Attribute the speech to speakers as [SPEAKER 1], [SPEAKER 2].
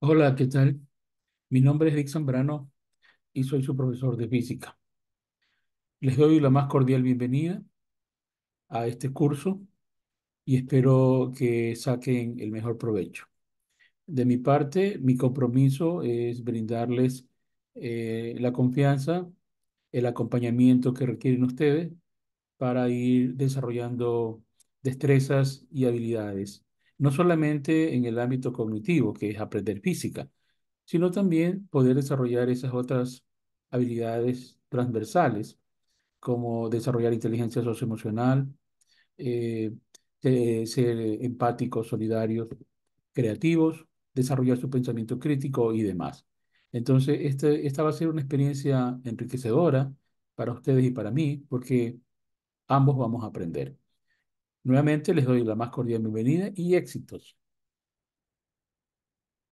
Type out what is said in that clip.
[SPEAKER 1] Hola, ¿qué tal? Mi nombre es Rick Zambrano y soy su profesor de física. Les doy la más cordial bienvenida a este curso y espero que saquen el mejor provecho. De mi parte, mi compromiso es brindarles eh, la confianza, el acompañamiento que requieren ustedes para ir desarrollando destrezas y habilidades no solamente en el ámbito cognitivo, que es aprender física, sino también poder desarrollar esas otras habilidades transversales, como desarrollar inteligencia socioemocional, eh, ser empáticos, solidarios, creativos, desarrollar su pensamiento crítico y demás. Entonces, este, esta va a ser una experiencia enriquecedora para ustedes y para mí, porque ambos vamos a aprender. Nuevamente les doy la más cordial bienvenida y éxitos.